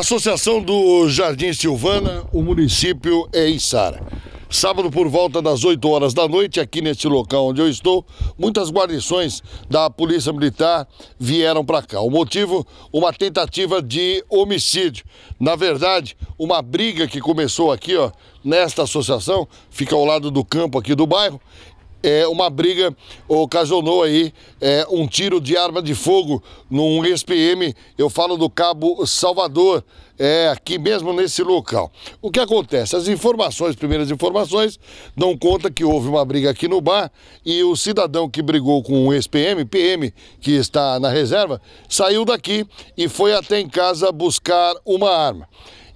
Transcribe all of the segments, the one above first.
Associação do Jardim Silvana, o município é Içara. Sábado, por volta das 8 horas da noite, aqui neste local onde eu estou, muitas guarnições da Polícia Militar vieram para cá. O motivo, uma tentativa de homicídio. Na verdade, uma briga que começou aqui, ó, nesta associação, fica ao lado do campo aqui do bairro, é, uma briga ocasionou aí é, um tiro de arma de fogo num SPM, eu falo do Cabo Salvador, é, aqui mesmo nesse local. O que acontece? As informações, primeiras informações, dão conta que houve uma briga aqui no bar e o cidadão que brigou com o SPM, PM, que está na reserva, saiu daqui e foi até em casa buscar uma arma.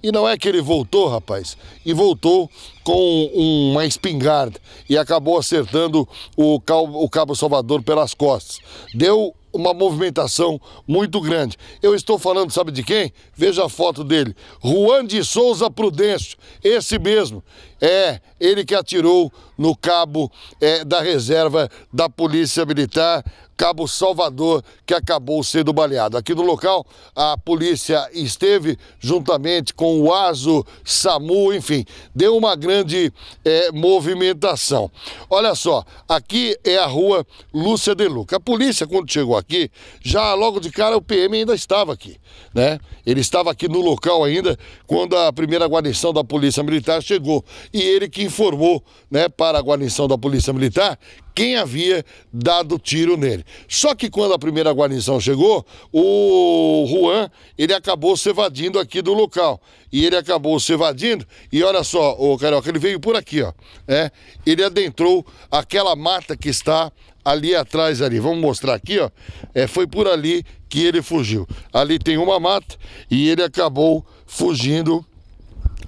E não é que ele voltou, rapaz, e voltou com uma espingarda e acabou acertando o cabo, o cabo Salvador pelas costas. Deu uma movimentação muito grande. Eu estou falando, sabe de quem? Veja a foto dele. Juan de Souza Prudêncio, esse mesmo. É, ele que atirou no cabo é, da reserva da Polícia Militar, cabo Salvador, que acabou sendo baleado. Aqui no local, a polícia esteve juntamente com o ASO, SAMU, enfim, deu uma grande é, movimentação. Olha só, aqui é a rua Lúcia de Luca. A polícia, quando chegou aqui, já logo de cara o PM ainda estava aqui, né? Ele estava aqui no local ainda quando a primeira guarnição da Polícia Militar chegou e ele que informou, né, para para a guarnição da Polícia Militar quem havia dado tiro nele. Só que quando a primeira guarnição chegou, o Juan, ele acabou se evadindo aqui do local. E ele acabou se evadindo, e olha só, o Carioca, ele veio por aqui, ó. É, ele adentrou aquela mata que está ali atrás ali. Vamos mostrar aqui, ó. É, foi por ali que ele fugiu. Ali tem uma mata e ele acabou fugindo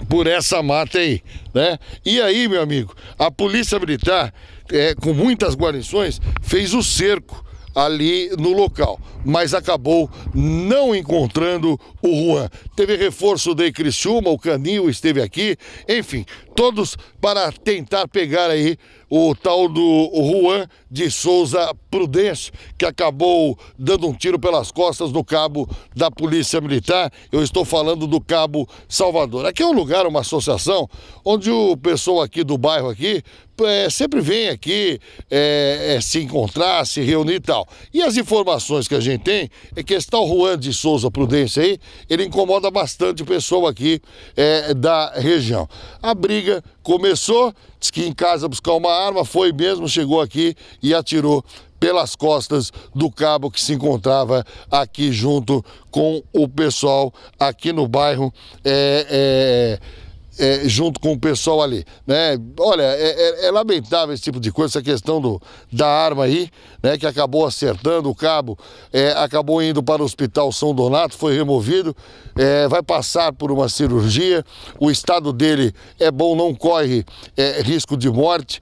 por essa mata aí, né? E aí, meu amigo, a polícia militar, é, com muitas guarnições, fez o cerco ali no local, mas acabou não encontrando o Juan. Teve reforço de Criciúma, o Canil esteve aqui, enfim, todos para tentar pegar aí o tal do Juan de Souza Prudêncio, que acabou dando um tiro pelas costas do cabo da Polícia Militar. Eu estou falando do Cabo Salvador. Aqui é um lugar, uma associação, onde o pessoal aqui do bairro aqui é, sempre vem aqui é, é, se encontrar, se reunir e tal. E as informações que a gente tem é que esse tal Juan de Souza Prudêncio aí, ele incomoda bastante o pessoal aqui é, da região. A briga briga, começou, disse que em casa buscar uma arma, foi mesmo, chegou aqui e atirou pelas costas do cabo que se encontrava aqui junto com o pessoal aqui no bairro. É, é é, junto com o pessoal ali, né? Olha, é, é, é, lamentável esse tipo de coisa, essa questão do, da arma aí, né? Que acabou acertando o cabo, é, acabou indo para o Hospital São Donato, foi removido, é, vai passar por uma cirurgia. O estado dele é bom, não corre é, risco de morte,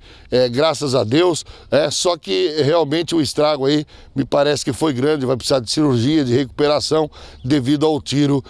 graças a Deus. É só que realmente o estrago aí me parece que foi grande, vai precisar de cirurgia, de recuperação devido ao tiro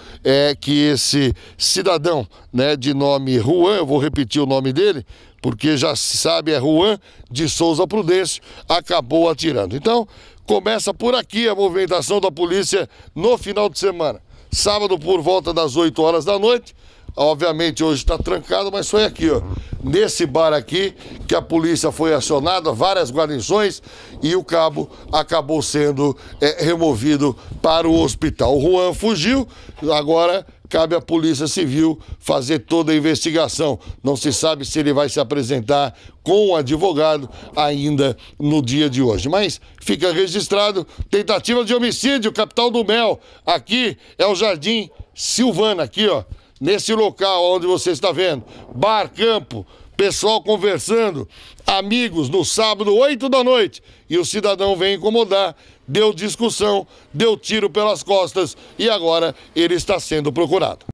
que esse cidadão, né? De nós nome Juan, eu vou repetir o nome dele, porque já se sabe, é Juan de Souza Prudêncio, acabou atirando. Então, começa por aqui a movimentação da polícia no final de semana. Sábado, por volta das 8 horas da noite, obviamente hoje está trancado, mas foi aqui, ó. Nesse bar aqui, que a polícia foi acionada, várias guarnições e o cabo acabou sendo é, removido para o hospital. O Juan fugiu, agora cabe à Polícia Civil fazer toda a investigação. Não se sabe se ele vai se apresentar com o advogado ainda no dia de hoje. Mas fica registrado: tentativa de homicídio, capital do Mel. Aqui é o Jardim Silvana, aqui, ó. Nesse local onde você está vendo, bar, campo, pessoal conversando, amigos, no sábado, 8 da noite, e o cidadão vem incomodar deu discussão, deu tiro pelas costas e agora ele está sendo procurado.